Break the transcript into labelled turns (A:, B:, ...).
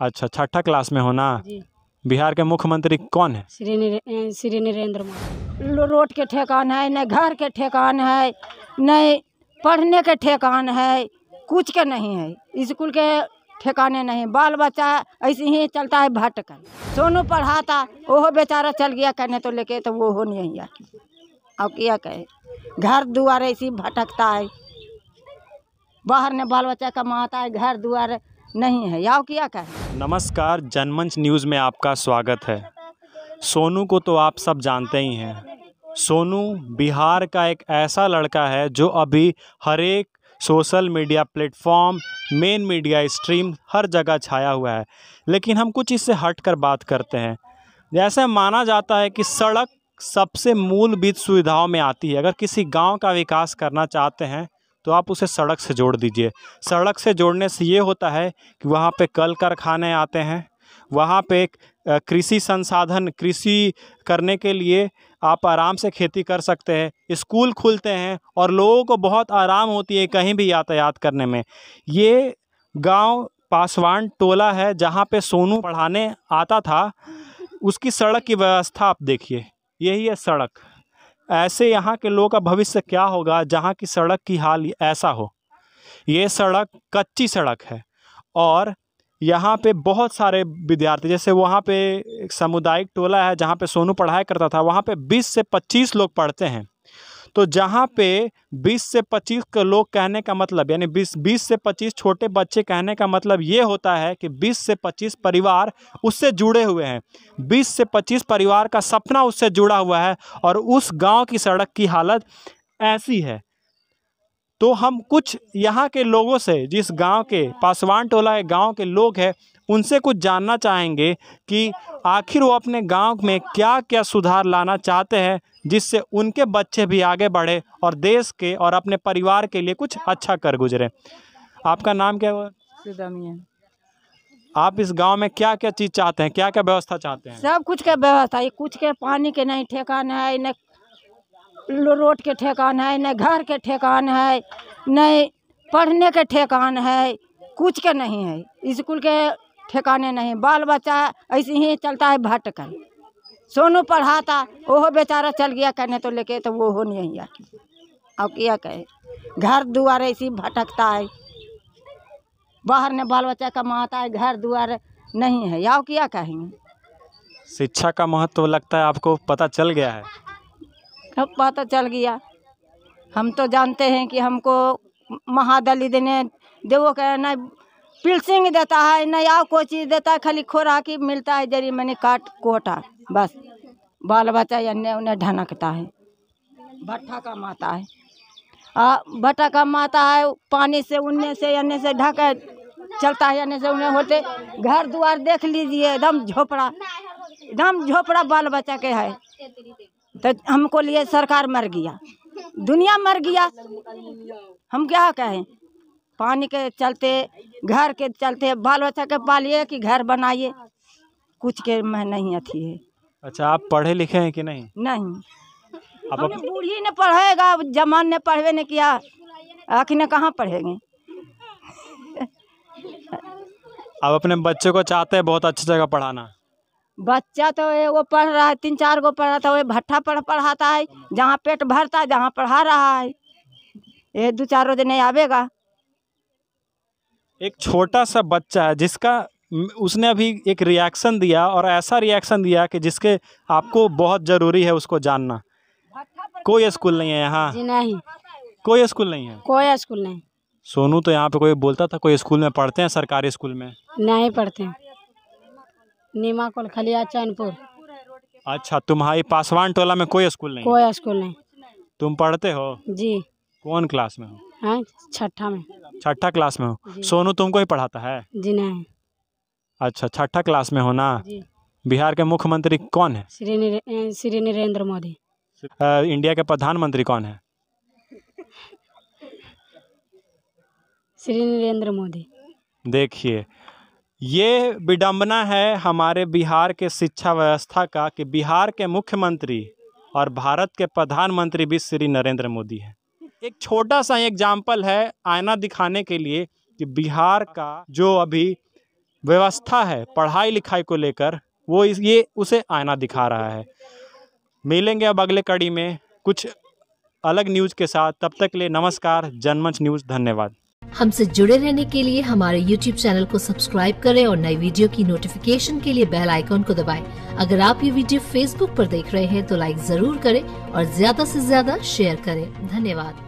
A: अच्छा छठा क्लास में हो ना जी बिहार के मुख्यमंत्री कौन है
B: श्री नरेंद्र मोदी रोड के ठेकान है न घर के ठेकान है न पढ़ने के ठेकान है कुछ के नहीं है स्कूल के ठिकाने नहीं बाल बच्चा ऐसे ही चलता है कर सोनू पढ़ाता वो बेचारा चल गया कहने तो लेके तो वो हो नहीं है और क्या कहे घर द्वार ऐसे भटकता है बाहर ने बाल बच्चा कमाता है घर द्वार नहीं है याव किया क्या
A: नमस्कार जनमंच न्यूज़ में आपका स्वागत है सोनू को तो आप सब जानते ही हैं सोनू बिहार का एक ऐसा लड़का है जो अभी हरेक social media platform main media stream हर जगह छाया हुआ है लेकिन हम कुछ इससे हट कर बात करते हैं जैसे माना जाता है कि सड़क सबसे मूलभूत सुविधाओं में आती है अगर किसी गांव का विकास करना चाहते हैं तो आप उसे सड़क से जोड़ दीजिए सड़क से जोड़ने से ये होता है कि वहाँ पे कल कारखाने आते हैं वहाँ पे कृषि संसाधन कृषि करने के लिए आप आराम से खेती कर सकते हैं स्कूल खुलते हैं और लोगों को बहुत आराम होती है कहीं भी यातायात करने में ये गाँव पासवान टोला है जहाँ पे सोनू पढ़ाने आता था उसकी सड़क की व्यवस्था आप देखिए यही है सड़क ऐसे यहाँ के लोगों का भविष्य क्या होगा जहाँ की सड़क की हाल ऐसा हो ये सड़क कच्ची सड़क है और यहाँ पे बहुत सारे विद्यार्थी जैसे वहाँ पे एक सामुदायिक टोला है जहाँ पे सोनू पढ़ाया करता था वहाँ पे 20 से 25 लोग पढ़ते हैं तो जहाँ पे 20 से 25 के लोग कहने का मतलब यानी 20 20 से 25 छोटे बच्चे कहने का मतलब ये होता है कि 20 से 25 परिवार उससे जुड़े हुए हैं 20 से 25 परिवार का सपना उससे जुड़ा हुआ है और उस गांव की सड़क की हालत ऐसी है तो हम कुछ यहाँ के लोगों से जिस गांव के पासवान टोला के गांव के लोग हैं उनसे कुछ जानना चाहेंगे कि आखिर वो अपने गांव में क्या क्या सुधार लाना चाहते हैं जिससे उनके बच्चे भी आगे बढ़े और देश के और अपने परिवार के लिए कुछ अच्छा कर गुजरे आपका नाम क्या हुआ आप इस गांव में क्या क्या चीज़ चाहते हैं क्या क्या व्यवस्था चाहते हैं
B: सब कुछ का व्यवस्था है कुछ के पानी के नहीं ठेकान है न रोड के ठेकान है न घर के ठेकान है न पढ़ने के ठेकान है कुछ के नहीं है स्कूल के ठिकाने नहीं बाल बच्चा ऐसे ही चलता है भट कर सोनू पढ़ाता था वो बेचारा चल गया कहने तो लेके तो वो हो नहीं आया और क्या कहे घर द्वार ऐसी भटकता है बाहर ने बाल बच्चा कमाता है घर द्वार नहीं है या क्या कहेंगे
A: शिक्षा का महत्व लगता है आपको पता चल गया है
B: अब पता चल गया हम तो जानते हैं कि हमको महादलित ने देवो कहना पिल्सिंग देता है नया कोई चीज़ देता है खाली खोरा की मिलता है जरी मैंने काट कोटा बस बाल बच्चा अन्य उन्हें ढनकता है भट्ठा का माता है आ भट्टा का माता है पानी से उन्ने से अन्य से ढक चलता है अन्य से उन्हें होते घर द्वार देख लीजिए एकदम झोपड़ा एकदम झोपड़ा बाल बच्चा के है तो हमको लिए सरकार मर गया दुनिया मर गया हम क्या कहें पानी के चलते घर के चलते बाल बच्चा के पालिए कि घर बनाइए कुछ के मैं नहीं अथी है
A: अच्छा आप पढ़े लिखे हैं कि नहीं नहीं अब अप...
B: बूढ़ी ने पढ़ेगा जमान ने पढ़वे ने किया आखिर कहाँ पढ़ेंगे
A: अब अपने बच्चे को चाहते हैं बहुत अच्छी जगह पढ़ाना
B: बच्चा तो वो पढ़ रहा है तीन चार गो पढ़ रहा था वो भट्टा पढ़ पढ़ाता है जहाँ पेट भरता है जहाँ पढ़ा रहा है ये दो चार रोज नहीं आवेगा
A: एक छोटा सा बच्चा है जिसका उसने अभी एक रिएक्शन दिया और ऐसा रिएक्शन दिया कि जिसके आपको बहुत ज़रूरी है उसको जानना कोई स्कूल नहीं है यहाँ नहीं कोई स्कूल नहीं है
B: कोई स्कूल नहीं
A: सोनू तो यहाँ पे कोई बोलता था कोई स्कूल में पढ़ते हैं सरकारी स्कूल में
B: नहीं पढ़ते नीमा कोल खलिया चैनपुर
A: अच्छा तुम्हारी पासवान टोला में कोई स्कूल नहीं कोई स्कूल नहीं तुम पढ़ते हो जी कौन क्लास में हो
B: हाँ, छठा में
A: छठा क्लास में हो सोनू तुमको ही पढ़ाता है जी नहीं अच्छा छठा क्लास में हो ना बिहार के मुख्यमंत्री कौन है
B: श्री नरेंद्र मोदी
A: इंडिया के प्रधानमंत्री कौन है
B: श्री नरेंद्र मोदी
A: देखिए ये विडंबना है हमारे बिहार के शिक्षा व्यवस्था का कि बिहार के मुख्यमंत्री और भारत के प्रधानमंत्री भी श्री नरेंद्र मोदी हैं एक छोटा सा एग्जाम्पल है आईना दिखाने के लिए कि बिहार का जो अभी व्यवस्था है पढ़ाई लिखाई को लेकर वो इस ये उसे आईना दिखा रहा है मिलेंगे अब अगले कड़ी में कुछ अलग न्यूज के साथ तब तक ले नमस्कार जनमंच न्यूज धन्यवाद हमसे जुड़े रहने के लिए हमारे YouTube चैनल को सब्सक्राइब करें और नई वीडियो की नोटिफिकेशन के लिए बेल आइकॉन को दबाएं। अगर आप ये वीडियो Facebook पर देख रहे हैं तो लाइक जरूर करें और ज्यादा से ज्यादा शेयर करें धन्यवाद